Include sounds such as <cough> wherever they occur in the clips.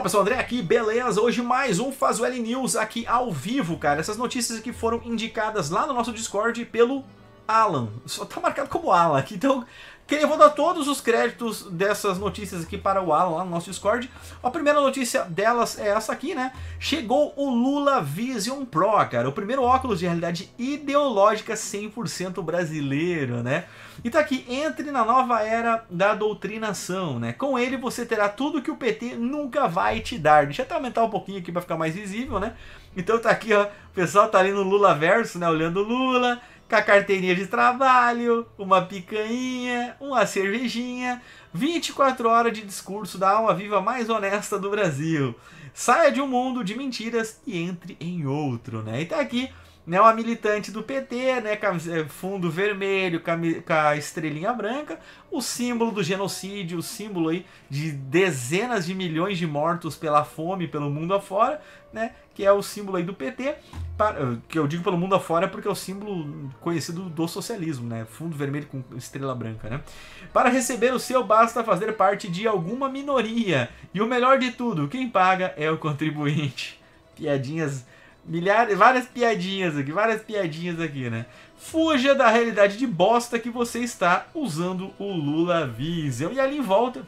Fala pessoal, André aqui, beleza? Hoje mais um Fazueli News aqui ao vivo, cara. Essas notícias aqui foram indicadas lá no nosso Discord pelo Alan. Só tá marcado como Alan aqui. Então, eu vou dar todos os créditos dessas notícias aqui para o Alan lá no nosso Discord. A primeira notícia delas é essa aqui, né? Chegou o Lula Vision Pro, cara. O primeiro óculos de realidade ideológica 100% brasileiro, né? E tá aqui, entre na nova era da doutrinação, né? Com ele você terá tudo que o PT nunca vai te dar. Deixa eu até aumentar um pouquinho aqui para ficar mais visível, né? Então tá aqui, ó. O pessoal tá ali no Lula Verso, né? Olhando o Lula com a carteirinha de trabalho, uma picanha, uma cervejinha, 24 horas de discurso da alma viva mais honesta do Brasil. Saia de um mundo de mentiras e entre em outro, né? E tá aqui né, uma militante eh, do PT, né, fundo vermelho, com a estrelinha branca, o símbolo do genocídio, o símbolo aí de dezenas de milhões de mortos pela fome pelo mundo afora, né, que é o símbolo aí do PT, eh, que eu digo pelo mundo afora porque é o símbolo conhecido do socialismo, né, fundo vermelho com estrela branca, né. Para receber o seu basta fazer parte de alguma minoria, e o melhor de tudo, quem paga é o contribuinte. Piadinhas Milhares, várias piadinhas aqui, várias piadinhas aqui, né? Fuja da realidade de bosta que você está usando o Lula Vision. E ali em volta,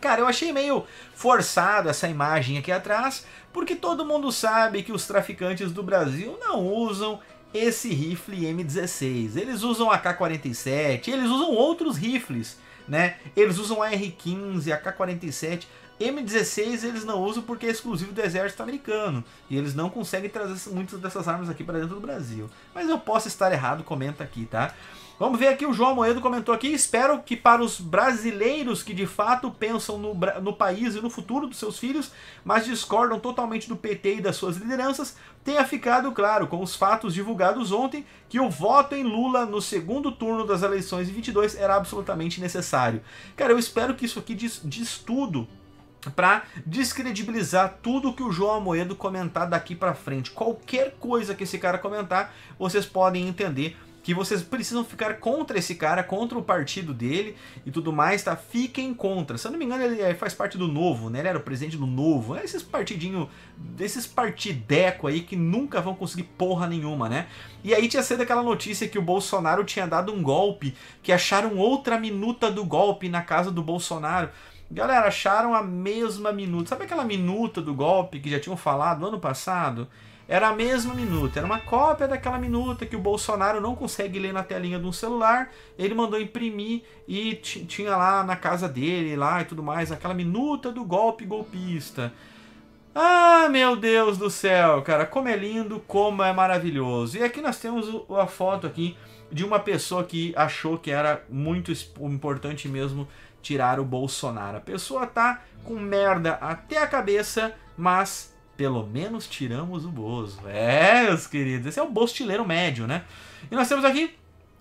Cara, eu achei meio forçado essa imagem aqui atrás, porque todo mundo sabe que os traficantes do Brasil não usam esse rifle M16. Eles usam AK-47, eles usam outros rifles, né? Eles usam AR-15, AK-47. M16 eles não usam porque é exclusivo do exército americano e eles não conseguem trazer muitas dessas armas aqui para dentro do Brasil. Mas eu posso estar errado, comenta aqui, tá? Vamos ver aqui, o João Moedo comentou aqui, espero que para os brasileiros que de fato pensam no, no país e no futuro dos seus filhos, mas discordam totalmente do PT e das suas lideranças, tenha ficado claro com os fatos divulgados ontem que o voto em Lula no segundo turno das eleições de 22 era absolutamente necessário. Cara, eu espero que isso aqui diz, diz tudo para descredibilizar tudo que o João Amoedo comentar daqui para frente. Qualquer coisa que esse cara comentar, vocês podem entender que vocês precisam ficar contra esse cara, contra o partido dele e tudo mais, tá? Fiquem contra. Se eu não me engano, ele faz parte do Novo, né? Ele era o presidente do Novo. É esses partidinho, desses partideco aí que nunca vão conseguir porra nenhuma, né? E aí tinha sido aquela notícia que o Bolsonaro tinha dado um golpe, que acharam outra minuta do golpe na casa do Bolsonaro. Galera, acharam a mesma minuta. Sabe aquela minuta do golpe que já tinham falado ano passado? Era a mesma minuta, era uma cópia daquela minuta que o Bolsonaro não consegue ler na telinha de um celular. Ele mandou imprimir e tinha lá na casa dele lá e tudo mais, aquela minuta do golpe golpista. Ah, meu Deus do céu, cara, como é lindo, como é maravilhoso. E aqui nós temos a foto aqui de uma pessoa que achou que era muito importante mesmo tirar o Bolsonaro. A pessoa tá com merda até a cabeça, mas pelo menos tiramos o Bozo. É, meus queridos, esse é o bostileiro médio, né? E nós temos aqui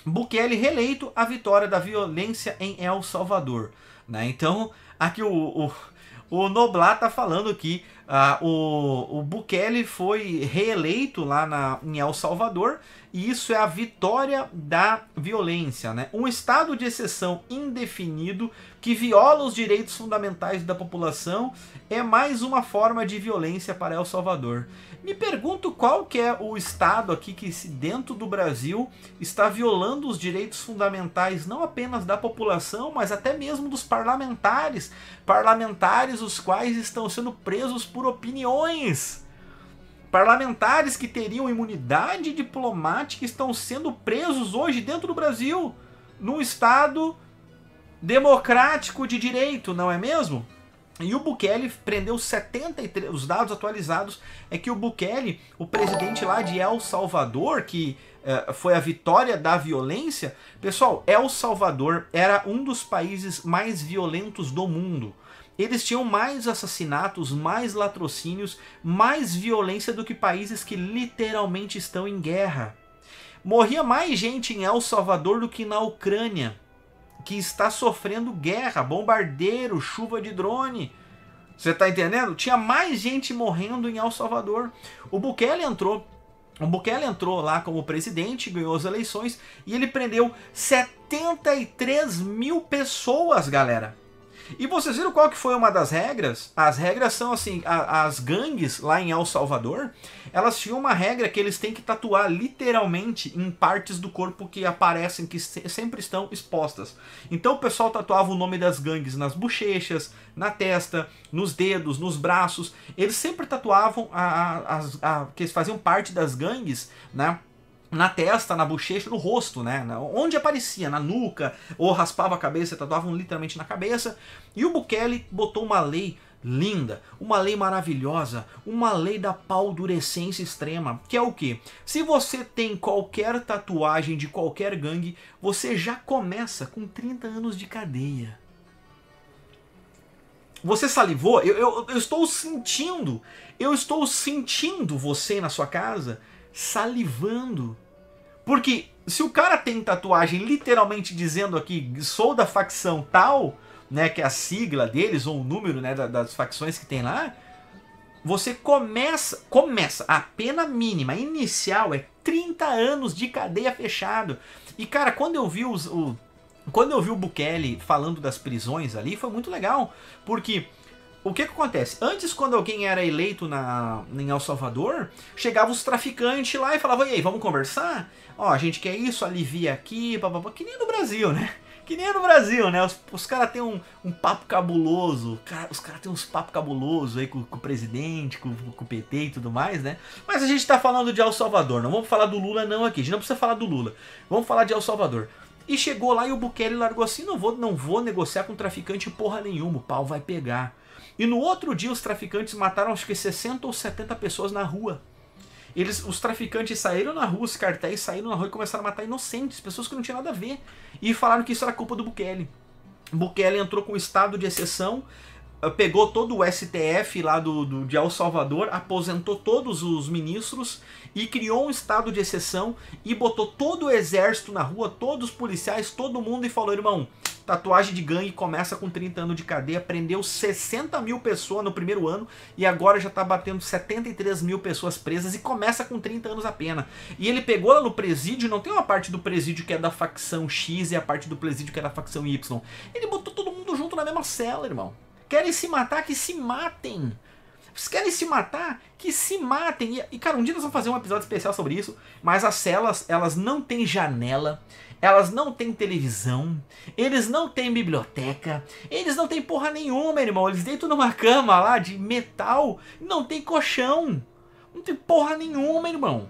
Bukele reeleito a vitória da violência em El Salvador. Né? Então, aqui o, o, o tá falando que uh, o, o Bukele foi reeleito lá na, em El Salvador e isso é a vitória da violência, né? Um estado de exceção indefinido que viola os direitos fundamentais da população é mais uma forma de violência para El Salvador. Me pergunto qual que é o estado aqui que dentro do Brasil está violando os direitos fundamentais não apenas da população, mas até mesmo dos parlamentares, parlamentares os quais estão sendo presos por opiniões Parlamentares que teriam imunidade diplomática estão sendo presos hoje dentro do Brasil, num Estado democrático de direito, não é mesmo? E o Bukele prendeu 73. Os dados atualizados é que o Bukele, o presidente lá de El Salvador, que eh, foi a vitória da violência. Pessoal, El Salvador era um dos países mais violentos do mundo. Eles tinham mais assassinatos, mais latrocínios, mais violência do que países que literalmente estão em guerra. Morria mais gente em El Salvador do que na Ucrânia, que está sofrendo guerra, bombardeiro, chuva de drone. Você está entendendo? Tinha mais gente morrendo em El Salvador. O Bukele entrou o Bukele entrou lá como presidente, ganhou as eleições e ele prendeu 73 mil pessoas, galera. E vocês viram qual que foi uma das regras? As regras são assim, a, as gangues lá em El Salvador, elas tinham uma regra que eles têm que tatuar literalmente em partes do corpo que aparecem, que se, sempre estão expostas. Então o pessoal tatuava o nome das gangues nas bochechas, na testa, nos dedos, nos braços. Eles sempre tatuavam a, a, a que eles faziam parte das gangues, né? na testa, na bochecha, no rosto, né? Onde aparecia, na nuca, ou raspava a cabeça, tatuavam literalmente na cabeça. E o Bukele botou uma lei linda, uma lei maravilhosa, uma lei da paldurecência extrema, que é o quê? Se você tem qualquer tatuagem de qualquer gangue, você já começa com 30 anos de cadeia. Você salivou? eu, eu, eu estou sentindo, eu estou sentindo você na sua casa salivando. Porque se o cara tem tatuagem literalmente dizendo aqui, sou da facção tal, né, que é a sigla deles ou o número, né, das facções que tem lá, você começa, começa, a pena mínima inicial é 30 anos de cadeia fechado. E cara, quando eu vi os, o quando eu vi o Bukele falando das prisões ali, foi muito legal, porque o que, que acontece? Antes, quando alguém era eleito na, em El Salvador, chegavam os traficantes lá e falavam, e aí, vamos conversar? Ó, a gente quer isso, alivia aqui, papapá. Que nem no Brasil, né? Que nem no Brasil, né? Os, os caras têm um, um, papo cabuloso, cara, os caras têm uns papo cabuloso aí com, com o presidente, com, com, o PT e tudo mais, né? Mas a gente tá falando de El Salvador, não vamos falar do Lula não aqui, a gente não precisa falar do Lula. Vamos falar de El Salvador. E chegou lá e o Bukele largou assim, não vou, não vou negociar com traficante porra nenhuma, o pau vai pegar. E no outro dia os traficantes mataram acho que 60 ou 70 pessoas na rua. Eles, os traficantes saíram na rua, os cartéis saíram na rua e começaram a matar inocentes, pessoas que não tinham nada a ver. E falaram que isso era culpa do Bukele. Bukele entrou com estado de exceção, eh, pegou todo o STF lá do, do, de El Salvador, aposentou todos os ministros e criou um estado de exceção e botou todo o exército na rua, todos os policiais, todo mundo e falou, irmão, Tatuagem de gangue começa com 30 anos de cadeia, prendeu 60 mil pessoas no primeiro ano e agora já está batendo 73 mil pessoas presas e começa com 30 anos a pena. E ele pegou lá no presídio, não tem uma parte do presídio que é da facção X e a parte do presídio que é da facção Y. Ele botou todo mundo junto na mesma cela, irmão. Querem se matar, que se matem. Se querem se matar? Que se matem. E, cara, um dia nós vamos fazer um episódio especial sobre isso. Mas as celas, elas não têm janela. Elas não têm televisão. Eles não têm biblioteca. Eles não têm porra nenhuma, irmão. Eles deitam numa cama lá de metal. Não tem colchão. Não tem porra nenhuma, irmão.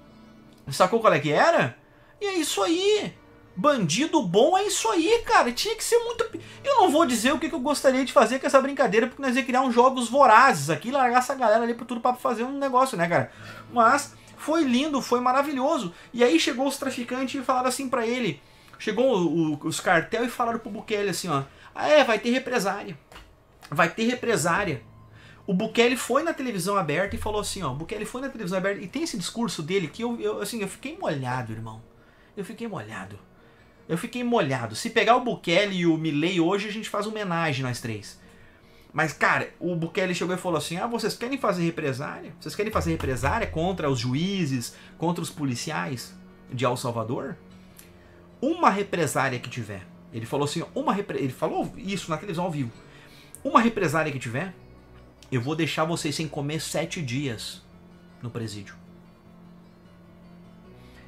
Sacou qual é que era? E é isso aí. Bandido bom é isso aí, cara. Tinha que ser muito. Eu não vou dizer o que, eu gostaria de fazer com essa brincadeira, porque nós ia criar uns jogos vorazes aqui, largar essa galera ali pro tudo pra fazer um negócio, né, cara? Mas foi lindo, foi maravilhoso. E aí chegou os traficantes e falaram assim para ele. Chegou o, o, os cartel e falaram pro Bukele assim, ó. Ah, é, vai ter represária. Vai ter represária. O Bukele foi na televisão aberta e falou assim, ó. O Bukele foi na televisão aberta e tem esse discurso dele que eu, eu assim, eu fiquei molhado, irmão. Eu fiquei molhado. Eu fiquei molhado. Se pegar o Bukele e o Milley hoje, a gente faz homenagem nós três. Mas, cara, o Bukele chegou e falou assim: ah, vocês querem fazer represária? Vocês querem fazer represária contra os juízes, contra os policiais de El Salvador? Uma represária que tiver. Ele falou assim: uma ele falou isso na televisão ao vivo. Uma represária que tiver, eu vou deixar vocês sem comer sete dias no presídio.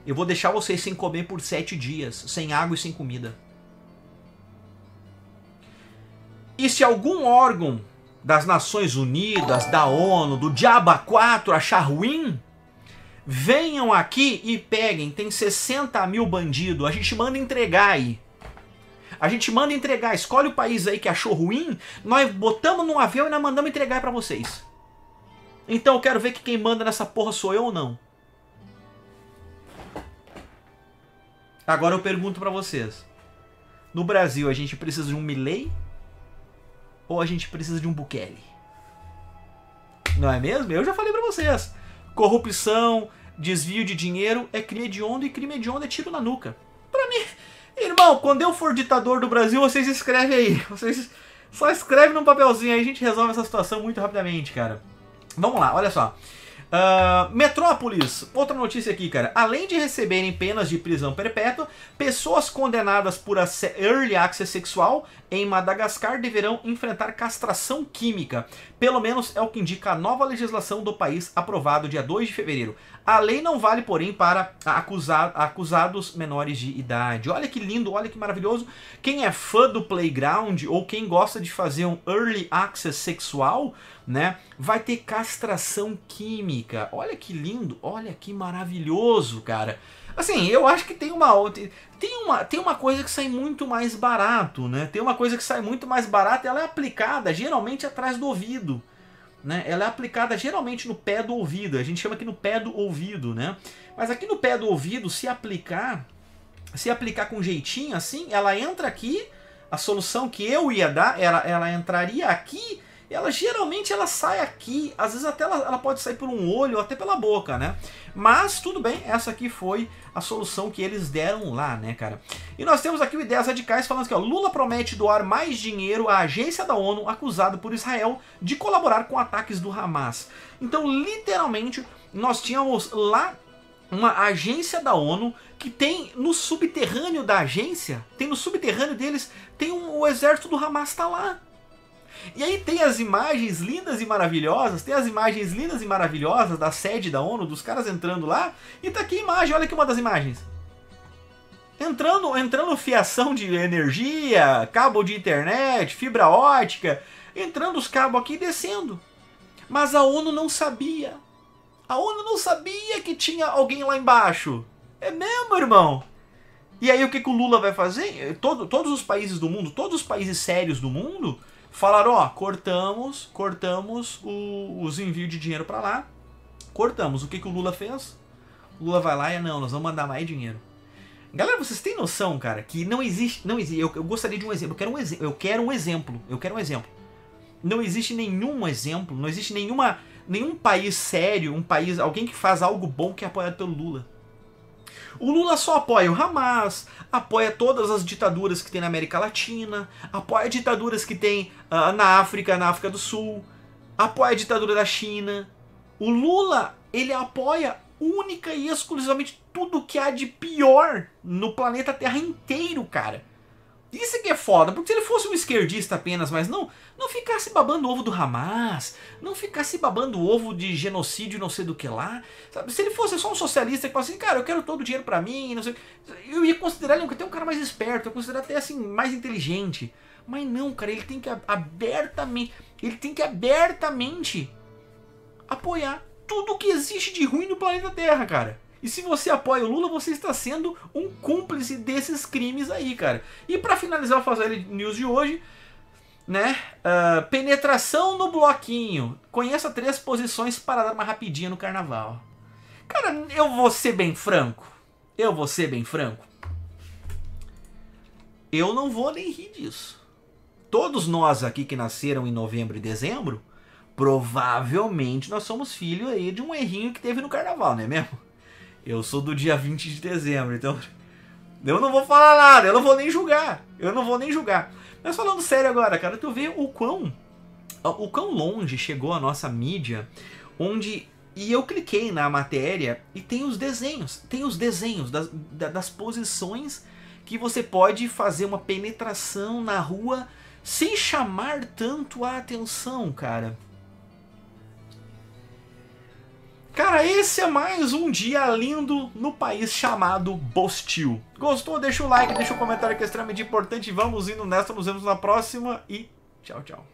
Eu vou deixar vocês sem comer por sete dias, sem água e sem comida. E se algum órgão das Nações Unidas, da ONU, do Diaba 4 achar ruim, venham aqui e peguem. Tem 60 mil bandidos, a gente manda entregar aí. A gente manda entregar, escolhe o país aí que achou ruim, nós botamos num avião e nós mandamos entregar para vocês. Então eu quero ver que quem manda nessa porra sou eu ou não. Agora eu pergunto para vocês. No Brasil a gente precisa de um Milley ou a gente precisa de um Bukele? Não é mesmo? Eu já falei para vocês. Corrupção, desvio de dinheiro é crime hediondo e crime hediondo é tiro na nuca. Para mim, irmão, quando eu for ditador do Brasil, vocês escrevem aí. Vocês só escrevem num papelzinho aí, a gente resolve essa situação muito rapidamente, cara. Vamos lá, olha só. Uh, Metrópolis, outra notícia aqui, cara. Além de receberem penas de prisão perpétua, pessoas condenadas por early access sexual em Madagascar deverão enfrentar castração química. Pelo menos é o que indica a nova legislação do país aprovado dia 2 de fevereiro. A lei não vale, porém, para acusar, acusados menores de idade. Olha que lindo, olha que maravilhoso. Quem é fã do Playground ou quem gosta de fazer um early access sexual né? Vai ter castração química. Olha que lindo, olha que maravilhoso, cara. Assim, eu acho que tem uma tem uma tem uma coisa que sai muito mais barato, né? Tem uma coisa que sai muito mais barata, ela é aplicada geralmente atrás do ouvido. Né? Ela é aplicada geralmente no pé do ouvido, a gente chama aqui no pé do ouvido, né? Mas aqui no pé do ouvido, se aplicar, se aplicar com jeitinho assim, ela entra aqui, a solução que eu ia dar, ela, ela entraria aqui ela geralmente ela sai aqui, às vezes até ela, ela pode sair por um olho ou até pela boca, né? Mas tudo bem, essa aqui foi a solução que eles deram lá, né, cara? E nós temos aqui o Ideias Radicais falando que Lula promete doar mais dinheiro à agência da ONU acusada por Israel de colaborar com ataques do Hamas. Então, literalmente, nós tínhamos lá uma agência da ONU que tem no subterrâneo da agência, tem no subterrâneo deles, tem um, o exército do Hamas tá lá. E aí tem as imagens lindas e maravilhosas, tem as imagens lindas e maravilhosas da sede da ONU, dos caras entrando lá, e tá aqui a imagem, olha aqui uma das imagens. Entrando, entrando fiação de energia, cabo de internet, fibra ótica, entrando os cabos aqui e descendo. Mas a ONU não sabia. A ONU não sabia que tinha alguém lá embaixo. É mesmo, irmão? E aí o que, que o Lula vai fazer? Todo, todos os países do mundo, todos os países sérios do mundo, Falaram, ó, cortamos, cortamos o, os envios de dinheiro para lá. Cortamos. O que, que o Lula fez? O Lula vai lá e não, nós vamos mandar mais dinheiro. Galera, vocês têm noção, cara, que não existe, não existe. Eu, eu gostaria de um exemplo. Eu quero um exemplo. Eu quero um exemplo. Eu quero um exemplo. Não existe nenhum exemplo. Não existe nenhuma, nenhum país sério, um país, alguém que faz algo bom que é apoiado pelo Lula. O Lula só apoia o Hamas, apoia todas as ditaduras que tem na América Latina, apoia ditaduras que tem uh, na África, na África do Sul, apoia a ditadura da China. O Lula, ele apoia única e exclusivamente tudo que há de pior no planeta Terra inteiro, cara. Isso que é foda, porque se ele fosse um esquerdista apenas, mas não, não ficasse babando ovo do Hamas, não ficasse babando ovo de genocídio não sei do que lá. Sabe? Se ele fosse só um socialista que falasse assim, cara, eu quero todo o dinheiro para mim, não sei Eu ia considerar ele até um cara mais esperto, eu considerar até assim, mais inteligente. Mas não, cara, ele tem que abertamente. Ele tem que abertamente apoiar tudo que existe de ruim no planeta Terra, cara. E se você apoia o Lula, você está sendo um cúmplice desses crimes aí, cara. E para finalizar o Fazer News de hoje, né? Uh, penetração no bloquinho. Conheça três posições para dar uma rapidinha no carnaval. Cara, eu vou ser bem franco. Eu vou ser bem franco. Eu não vou nem rir disso. Todos nós aqui que nasceram em novembro e dezembro, provavelmente nós somos filho aí de um errinho que teve no carnaval, não é mesmo? Eu sou do dia 20 de dezembro, então <laughs> eu não vou falar nada, eu não vou nem julgar. Eu não vou nem julgar. Mas falando sério agora, cara, tu vê o quão o quão longe chegou a nossa mídia, onde e eu cliquei na matéria e tem os desenhos, tem os desenhos das, das posições que você pode fazer uma penetração na rua sem chamar tanto a atenção, cara. Cara, esse é mais um dia lindo no país chamado Bostil. Gostou? Deixa o like, deixa o comentário que é extremamente importante. Vamos indo nessa, nos vemos na próxima e tchau, tchau.